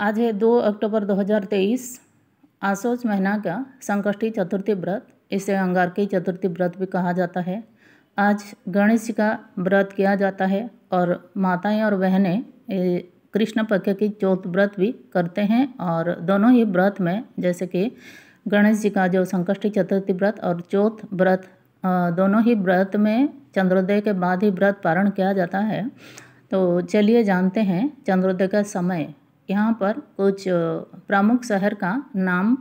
आज है दो अक्टूबर 2023 आसोज महीना का संकष्टी चतुर्थी व्रत इसे अंगारकी चतुर्थी व्रत भी कहा जाता है आज गणेश जी का व्रत किया जाता है और माताएं और बहनें कृष्ण पक्ष की चौथ व्रत भी करते हैं और दोनों ही व्रत में जैसे कि गणेश जी का जो संकष्टी चतुर्थी व्रत और चौथ व्रत दोनों ही व्रत में चंद्रोदय के बाद ही व्रत पारण किया जाता है तो चलिए जानते हैं चंद्रोदय का समय यहाँ पर कुछ प्रमुख शहर का नाम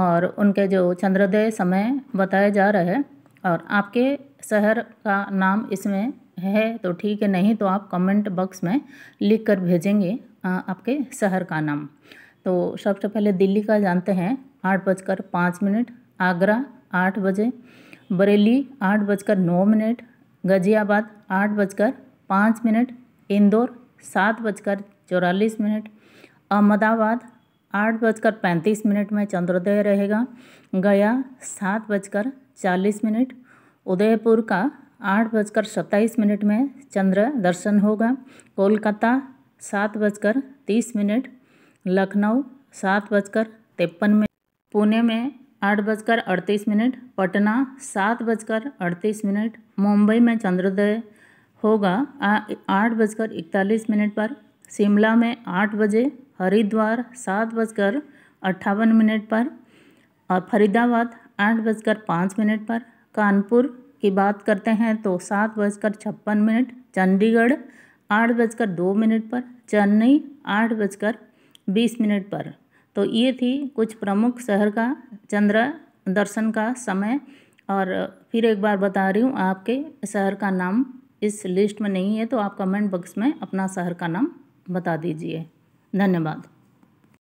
और उनके जो चंद्रोदय समय बताया जा रहा है और आपके शहर का नाम इसमें है तो ठीक है नहीं तो आप कमेंट बॉक्स में लिख कर भेजेंगे आपके शहर का नाम तो सबसे पहले दिल्ली का जानते हैं आठ बजकर पाँच मिनट आगरा आठ बजे बरेली आठ बजकर नौ मिनट गाजियाबाद आठ बजकर पाँच मिनट इंदौर सात बजकर चौरालीस मिनट अहमदाबाद आठ बजकर पैंतीस मिनट में चंद्रोदय रहेगा गया सात बजकर चालीस मिनट उदयपुर का आठ बजकर सत्ताईस मिनट में चंद्र दर्शन होगा कोलकाता सात बजकर तीस मिनट लखनऊ सात बजकर तिरपन मिनट पुणे में आठ बजकर अड़तीस मिनट पटना सात बजकर अड़तीस मिनट मुंबई में चंद्रोदय होगा आठ बजकर इकतालीस मिनट पर शिमला में आठ बजे हरिद्वार सात बजकर अट्ठावन मिनट पर और फरीदाबाद आठ बजकर पाँच मिनट पर कानपुर की बात करते हैं तो सात बजकर छप्पन मिनट चंडीगढ़ आठ बजकर दो मिनट पर चेन्नई आठ बजकर बीस मिनट पर तो ये थी कुछ प्रमुख शहर का चंद्र दर्शन का समय और फिर एक बार बता रही हूँ आपके शहर का नाम इस लिस्ट में नहीं है तो आप कमेंट बॉक्स में अपना शहर का नाम बता दीजिए धन्यवाद